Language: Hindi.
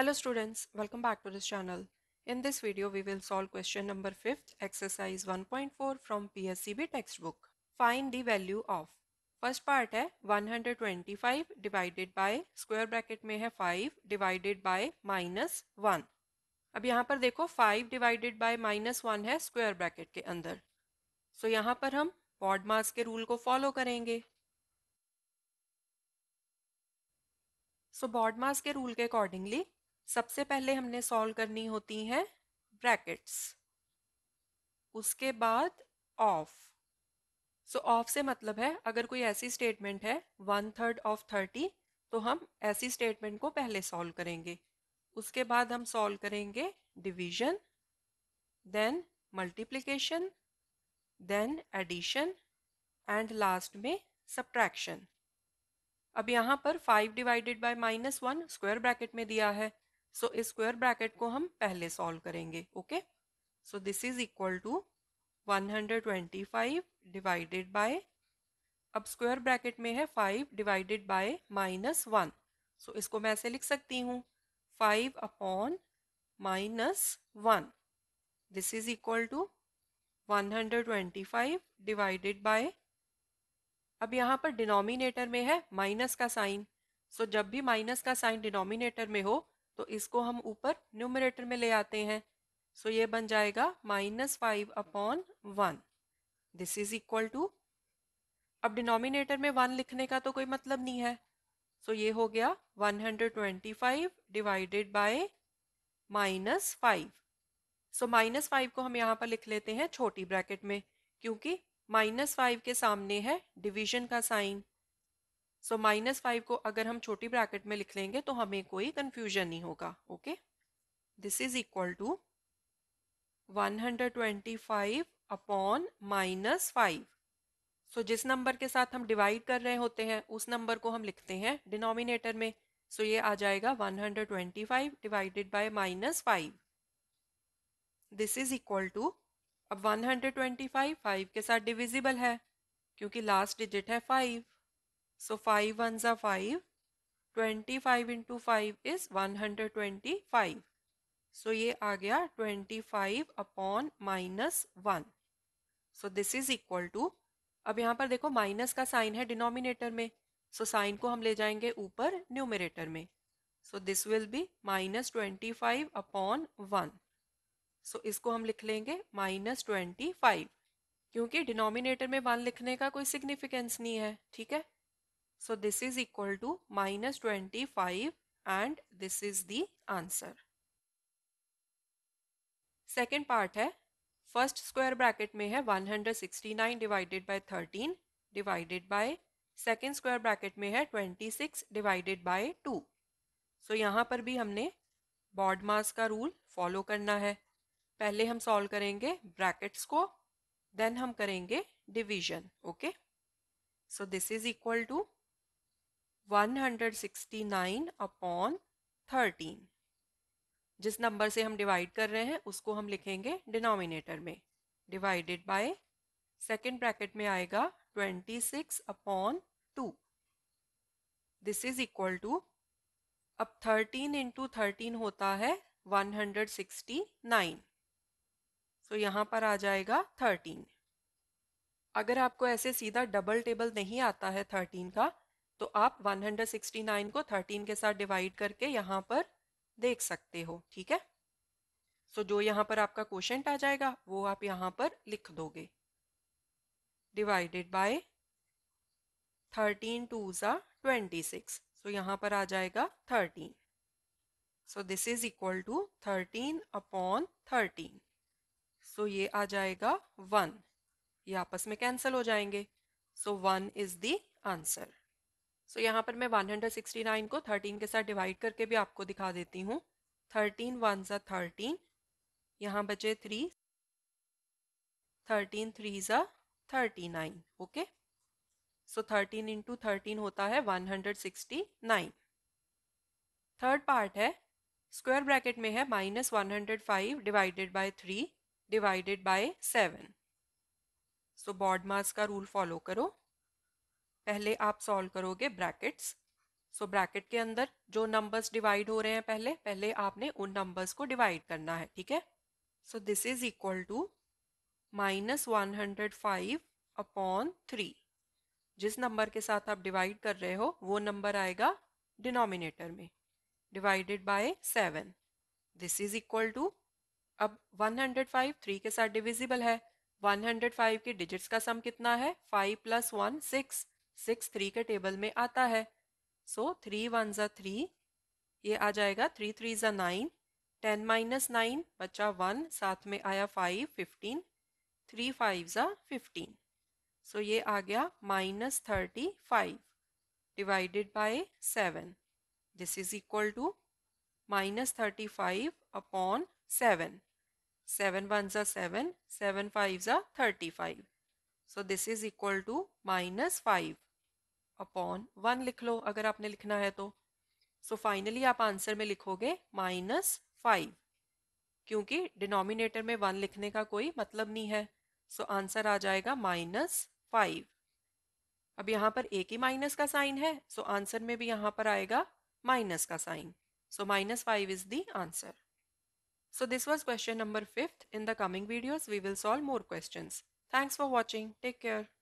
Hello students, welcome back to this channel. In this video, we will solve question number 5th, exercise 1.4 from PSCB textbook. Find the value of. First part है 125 डिवाइडेड बाय स्क्वायर ब्रैकेट में है 5 डिवाइडेड बाय माइनस वन अब यहाँ पर देखो 5 डिवाइडेड बाय माइनस वन है स्क्वायर ब्रैकेट के अंदर सो so यहाँ पर हम वॉर्ड मास के रूल को फॉलो करेंगे सो so, बॉड मास के रूल के अकॉर्डिंगली सबसे पहले हमने सॉल्व करनी होती हैं ब्रैकेट्स उसके बाद ऑफ सो ऑफ से मतलब है अगर कोई ऐसी स्टेटमेंट है वन थर्ड ऑफ थर्टी तो हम ऐसी स्टेटमेंट को पहले सॉल्व करेंगे उसके बाद हम सॉल्व करेंगे division then multiplication then addition and last में सब्ट्रैक्शन अब यहाँ पर five divided by minus one square bracket में दिया है सो इस स्क्वायर ब्रैकेट को हम पहले सॉल्व करेंगे okay so this is equal to 125 divided by अब स्क्वायर ब्रैकेट में है 5 divided by minus one so इसको मैं ऐसे लिख सकती हूँ 5 upon minus one this is equal to 125 divided by अब यहाँ पर डिनोमिनेटर में है माइनस का साइन सो so, जब भी माइनस का साइन डिनोमिनेटर में हो तो इसको हम ऊपर न्यूमरेटर में ले आते हैं सो so ये बन जाएगा minus five upon one this is equal to अब डिनोमिनेटर में वन लिखने का तो कोई मतलब नहीं है सो so ये हो गया one hundred twenty five divided by minus five so minus five को हम यहाँ पर लिख लेते हैं छोटी ब्रैकेट में क्योंकि माइनस फाइव के सामने है डिवीजन का साइन सो माइनस फाइव को अगर हम छोटी ब्रैकेट में लिख लेंगे तो हमें कोई कंफ्यूजन नहीं होगा okay this is equal to 125 upon minus five so जिस नंबर के साथ हम डिवाइड कर रहे होते हैं उस नंबर को हम लिखते हैं डिनोमिनेटर में सो so ये आ जाएगा 125 divided by minus five this is equal to अब 125 फाइव के साथ डिविजिबल है क्योंकि लास्ट डिजिट है five so five one five twenty five into five is one hundred twenty five so ये आ गया twenty five upon minus one so this is equal to अब यहाँ पर देखो माइनस का साइन है डिनोमिनेटर में सो so, साइन को हम ले जाएंगे ऊपर न्यूमिनेटर में so this will be minus twenty five upon one so इसको हम लिख लेंगे माइनस ट्वेंटी फाइव क्योंकि डिनोमिनेटर में वन लिखने का कोई सिग्निफिकेंस नहीं है ठीक है So this is equal to minus 25 and this is the answer. Second part है फर्स्ट स्क्वायर ब्रैकेट में है 169 divided by 13 divided by second square bracket में है 26 डिवाइडेड by 2 सो यहाँ पर भी हमने बॉड मास का रूल फॉलो करना है पहले हम सॉल्व करेंगे ब्रैकेट्स को देन हम करेंगे division okay so this is equal to 169 upon 13 जिस नंबर से हम डिवाइड कर रहे हैं उसको हम लिखेंगे डिनोमिनेटर में डिवाइडेड बाय सेकेंड ब्रैकेट में आएगा 26 upon 2 this is equal to अब 13 इंटू थर्टीन होता है 169 so यहाँ पर आ जाएगा 13 अगर आपको ऐसे सीधा डबल टेबल नहीं आता है 13 का तो आप 169 को 13 के साथ डिवाइड करके यहाँ पर देख सकते हो ठीक है सो so, जो यहाँ पर आपका क्वेश्चन आ जाएगा वो आप यहाँ पर लिख दोगे डिवाइडेड बाय 13 टू ज़ा ट्वेंटी सिक्स सो यहाँ पर आ जाएगा 13 so this is equal to 13 upon 13 so ये आ जाएगा 1 ये आपस में कैंसिल हो जाएंगे so one is the answer so so, यहाँ पर मैं 169 को 13 के साथ डिवाइड करके भी आपको दिखा देती हूँ 13 वन ज़ा थर्टीन यहाँ बचे थ्री थर्टीन थ्री ज़ा thirty nine okay so thirteen into thirteen होता है one hundred sixty nine third part है स्क्वायर ब्रैकेट में है minus one hundred five divided by three divided by seven so BODMAS का रूल फॉलो करो पहले आप सॉल्व करोगे ब्रैकेट्स सो ब्रैकेट के अंदर जो नंबर्स डिवाइड हो रहे हैं पहले पहले आपने उन नंबर्स को डिवाइड करना है ठीक है so this is equal to minus one hundred five upon three जिस नंबर के साथ आप डिवाइड कर रहे हो वो नंबर आएगा डिनोमिनेटर में divided by seven this is equal to अब 105 थ्री के साथ डिविजिबल है 105 के डिजिट्स का सम कितना है five plus one six six three के टेबल में आता है सो थ्री वन ज़ा थ्री ये आ जाएगा थ्री थ्री ज़ा नाइन टेन माइनस नाइन बचा वन साथ में आया फाइव फिफ्टीन थ्री फाइव ज़ा फिफ्टीन सो ये आ गया minus thirty five divided by seven this is equal to minus thirty five upon seven seven one ज़ा सेवन सेवन फाइव ज़ा thirty five so this is equal to minus five upon one लिख लो अगर आपने लिखना है तो सो so फाइनली आप आंसर में लिखोगे माइनस फाइव क्योंकि डिनोमिनेटर में वन लिखने का कोई मतलब नहीं है सो so आंसर आ जाएगा माइनस फाइव अब यहाँ पर एक ही माइनस का साइन है सो so आंसर में भी यहाँ पर आएगा माइनस का sign so minus five is the answer so this was question number fifth in the coming videos we will solve more question thanks for watching take care